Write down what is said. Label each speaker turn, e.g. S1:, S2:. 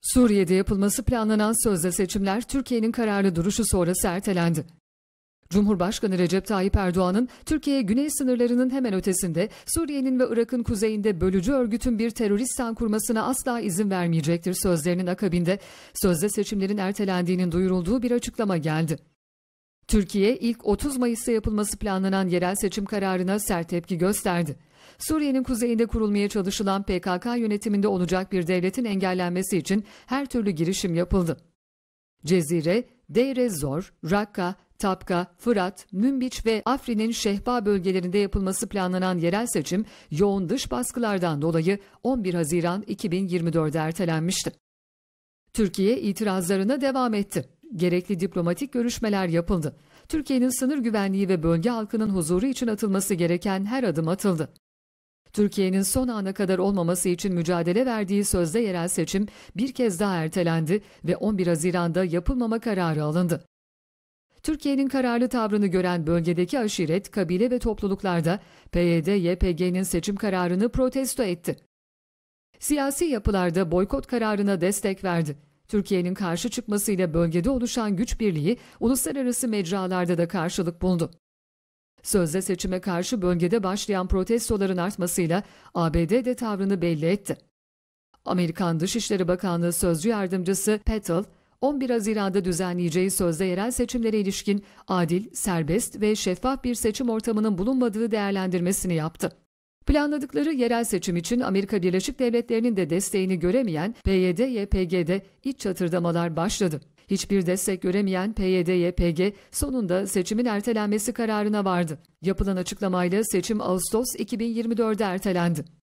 S1: Suriye'de yapılması planlanan sözde seçimler Türkiye'nin kararlı duruşu sonrası ertelendi. Cumhurbaşkanı Recep Tayyip Erdoğan'ın Türkiye güney sınırlarının hemen ötesinde Suriye'nin ve Irak'ın kuzeyinde bölücü örgütün bir teröristan kurmasına asla izin vermeyecektir sözlerinin akabinde sözde seçimlerin ertelendiğinin duyurulduğu bir açıklama geldi. Türkiye ilk 30 Mayıs'ta yapılması planlanan yerel seçim kararına sert tepki gösterdi. Suriye'nin kuzeyinde kurulmaya çalışılan PKK yönetiminde olacak bir devletin engellenmesi için her türlü girişim yapıldı. Cezire, Deir Zor, Rakka, Tapka, Fırat, Münbiç ve Afrin'in Şehba bölgelerinde yapılması planlanan yerel seçim yoğun dış baskılardan dolayı 11 Haziran 2024'de ertelenmişti. Türkiye itirazlarına devam etti. Gerekli diplomatik görüşmeler yapıldı. Türkiye'nin sınır güvenliği ve bölge halkının huzuru için atılması gereken her adım atıldı. Türkiye'nin son ana kadar olmaması için mücadele verdiği sözde yerel seçim bir kez daha ertelendi ve 11 Haziran'da yapılmama kararı alındı. Türkiye'nin kararlı tavrını gören bölgedeki aşiret, kabile ve topluluklarda PYD-YPG'nin seçim kararını protesto etti. Siyasi yapılarda boykot kararına destek verdi. Türkiye'nin karşı çıkmasıyla bölgede oluşan güç birliği uluslararası mecralarda da karşılık buldu. Sözde seçime karşı bölgede başlayan protestoların artmasıyla ABD de tavrını belli etti. Amerikan Dışişleri Bakanlığı Sözcü Yardımcısı Petal, 11 Haziran'da düzenleyeceği sözde yerel seçimlere ilişkin adil, serbest ve şeffaf bir seçim ortamının bulunmadığı değerlendirmesini yaptı. Planladıkları yerel seçim için Amerika Birleşik Devletleri'nin de desteğini göremeyen PYD-YPG'de iç çatırdamalar başladı. Hiçbir destek göremeyen PYD-YPG sonunda seçimin ertelenmesi kararına vardı. Yapılan açıklamayla seçim Ağustos 2024'de ertelendi.